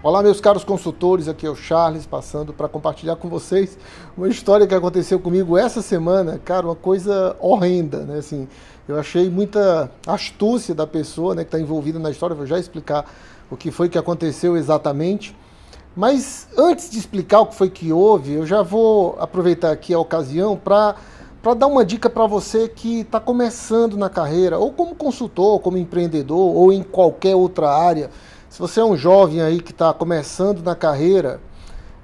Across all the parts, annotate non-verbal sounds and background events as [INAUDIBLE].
Olá, meus caros consultores, aqui é o Charles, passando para compartilhar com vocês uma história que aconteceu comigo essa semana, cara, uma coisa horrenda, né? Assim, eu achei muita astúcia da pessoa né, que está envolvida na história, vou já explicar o que foi que aconteceu exatamente. Mas antes de explicar o que foi que houve, eu já vou aproveitar aqui a ocasião para para dar uma dica para você que está começando na carreira, ou como consultor, ou como empreendedor, ou em qualquer outra área se você é um jovem aí que está começando na carreira,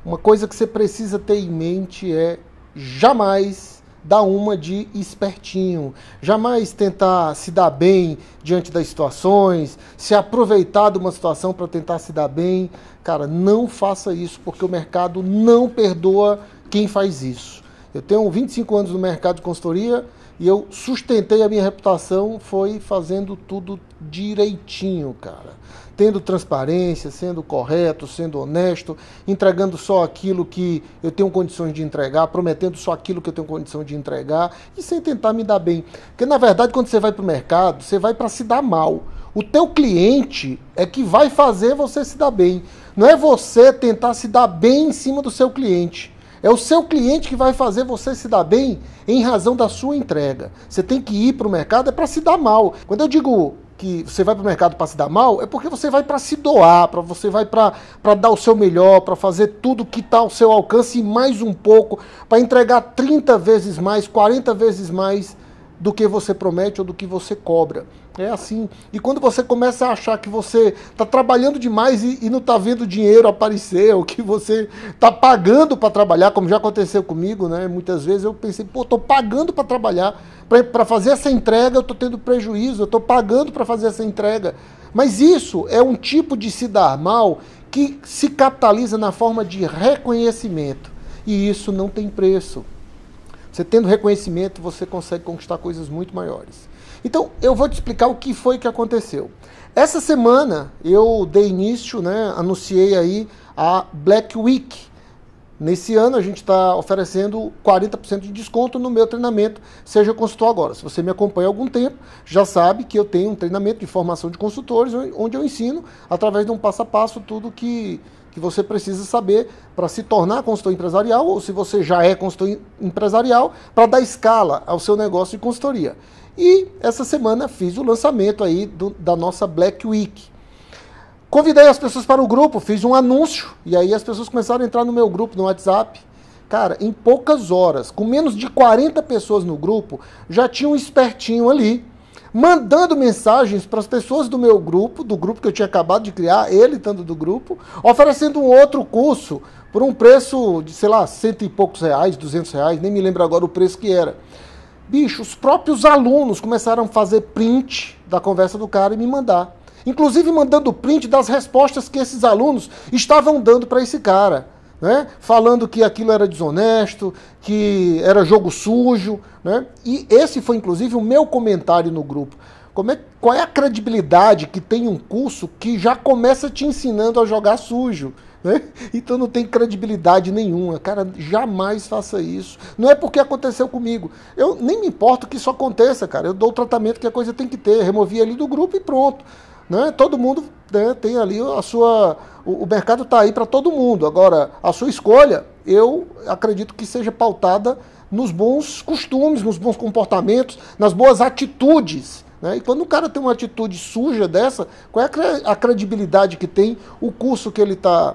uma coisa que você precisa ter em mente é jamais dar uma de espertinho, jamais tentar se dar bem diante das situações, se aproveitar de uma situação para tentar se dar bem. Cara, não faça isso, porque o mercado não perdoa quem faz isso. Eu tenho 25 anos no mercado de consultoria e eu sustentei a minha reputação foi fazendo tudo direitinho, cara. Tendo transparência, sendo correto, sendo honesto, entregando só aquilo que eu tenho condições de entregar, prometendo só aquilo que eu tenho condição de entregar e sem tentar me dar bem. Porque na verdade, quando você vai para o mercado, você vai para se dar mal. O teu cliente é que vai fazer você se dar bem. Não é você tentar se dar bem em cima do seu cliente. É o seu cliente que vai fazer você se dar bem em razão da sua entrega. Você tem que ir para o mercado é para se dar mal. Quando eu digo que você vai para o mercado para se dar mal, é porque você vai para se doar, para você vai para dar o seu melhor, para fazer tudo que está ao seu alcance e mais um pouco, para entregar 30 vezes mais, 40 vezes mais do que você promete ou do que você cobra. É assim. E quando você começa a achar que você está trabalhando demais e, e não está vendo dinheiro aparecer, ou que você está pagando para trabalhar, como já aconteceu comigo, né? Muitas vezes eu pensei, pô, estou pagando para trabalhar, para fazer essa entrega eu estou tendo prejuízo, eu estou pagando para fazer essa entrega. Mas isso é um tipo de se dar mal que se capitaliza na forma de reconhecimento. E isso não tem preço. Você tendo reconhecimento, você consegue conquistar coisas muito maiores. Então, eu vou te explicar o que foi que aconteceu. Essa semana eu dei início, né, anunciei aí a Black Week. Nesse ano a gente está oferecendo 40% de desconto no meu treinamento Seja Consultor Agora. Se você me acompanha há algum tempo, já sabe que eu tenho um treinamento de formação de consultores, onde eu ensino, através de um passo a passo, tudo que que você precisa saber para se tornar consultor empresarial ou se você já é consultor empresarial para dar escala ao seu negócio de consultoria. E essa semana fiz o lançamento aí do, da nossa Black Week. Convidei as pessoas para o grupo, fiz um anúncio e aí as pessoas começaram a entrar no meu grupo no WhatsApp. Cara, em poucas horas, com menos de 40 pessoas no grupo, já tinha um espertinho ali mandando mensagens para as pessoas do meu grupo, do grupo que eu tinha acabado de criar, ele estando do grupo, oferecendo um outro curso por um preço de, sei lá, cento e poucos reais, duzentos reais, nem me lembro agora o preço que era. Bicho, os próprios alunos começaram a fazer print da conversa do cara e me mandar. Inclusive mandando print das respostas que esses alunos estavam dando para esse cara né? falando que aquilo era desonesto, que era jogo sujo. Né? E esse foi, inclusive, o meu comentário no grupo. Como é, qual é a credibilidade que tem um curso que já começa te ensinando a jogar sujo? Né? [LAUGHS] Então não tem credibilidade nenhuma. Cara, jamais faça isso. Não é porque aconteceu comigo. Eu nem me importo que isso aconteça, cara. Eu dou o tratamento que a coisa tem que ter. Removi ali do grupo e pronto. Né? Todo mundo né, tem ali a sua. O, o mercado está aí para todo mundo. Agora, a sua escolha, eu acredito que seja pautada nos bons costumes, nos bons comportamentos, nas boas atitudes. Né? E quando o cara tem uma atitude suja dessa, qual é a credibilidade que tem o curso que ele está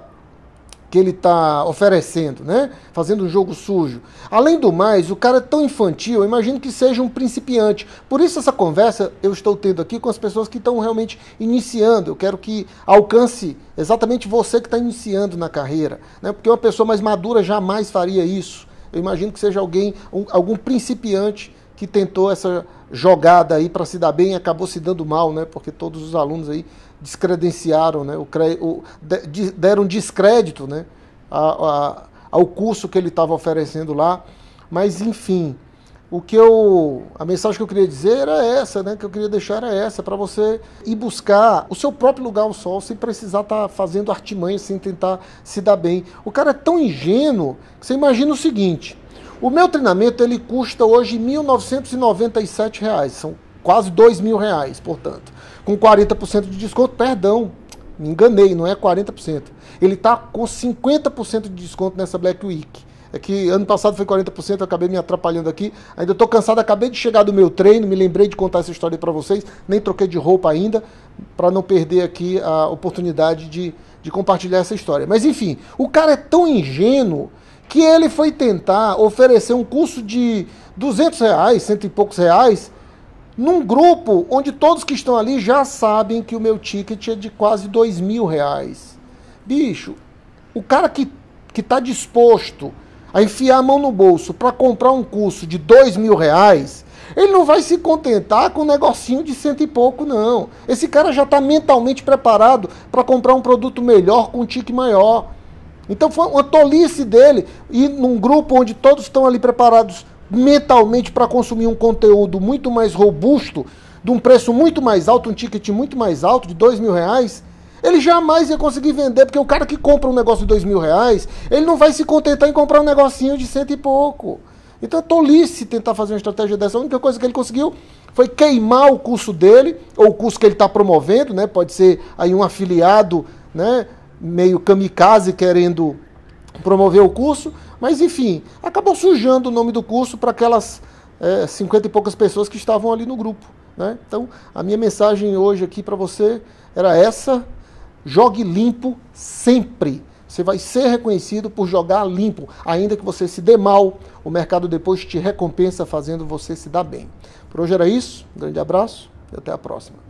que ele está oferecendo, né? Fazendo um jogo sujo. Além do mais, o cara é tão infantil, eu imagino que seja um principiante. Por isso essa conversa eu estou tendo aqui com as pessoas que estão realmente iniciando. Eu quero que alcance exatamente você que está iniciando na carreira, né? Porque uma pessoa mais madura jamais faria isso. Eu imagino que seja alguém, um, algum principiante que tentou essa jogada aí para se dar bem e acabou se dando mal, né? Porque todos os alunos aí descredenciaram, né? O, cre... o... De... deram descrédito, né? A... A... ao curso que ele estava oferecendo lá. Mas enfim, o que eu a mensagem que eu queria dizer era essa, né? Que eu queria deixar era essa para você ir buscar o seu próprio lugar ao sol sem precisar estar tá fazendo artimanha, sem tentar se dar bem. O cara é tão ingênuo que você imagina o seguinte. O meu treinamento ele custa hoje R$ 1.997, reais, são quase R$ reais, portanto. Com 40% de desconto, perdão, me enganei, não é 40%. Ele está com 50% de desconto nessa Black Week. É que ano passado foi 40%, eu acabei me atrapalhando aqui. Ainda estou cansado, acabei de chegar do meu treino, me lembrei de contar essa história para vocês, nem troquei de roupa ainda, para não perder aqui a oportunidade de, de compartilhar essa história. Mas enfim, o cara é tão ingênuo que ele foi tentar oferecer um curso de 200 reais, cento e poucos reais, num grupo onde todos que estão ali já sabem que o meu ticket é de quase dois mil reais. Bicho, o cara que que está disposto a enfiar a mão no bolso para comprar um curso de dois mil reais, ele não vai se contentar com um negocinho de cento e pouco, não. Esse cara já está mentalmente preparado para comprar um produto melhor com um ticket maior. Então foi uma tolice dele ir num grupo onde todos estão ali preparados mentalmente para consumir um conteúdo muito mais robusto, de um preço muito mais alto, um ticket muito mais alto, de dois mil reais. Ele jamais ia conseguir vender, porque o cara que compra um negócio de dois mil reais, ele não vai se contentar em comprar um negocinho de cento e pouco. Então é tolice tentar fazer uma estratégia dessa. A única coisa que ele conseguiu foi queimar o curso dele, ou o curso que ele está promovendo, né? Pode ser aí um afiliado, né? meio kamikaze querendo promover o curso, mas enfim, acabou sujando o nome do curso para aquelas é, 50 e poucas pessoas que estavam ali no grupo. Né? Então, a minha mensagem hoje aqui para você era essa: jogue limpo sempre. Você vai ser reconhecido por jogar limpo, ainda que você se dê mal, o mercado depois te recompensa fazendo você se dar bem. Por hoje era isso, um grande abraço e até a próxima.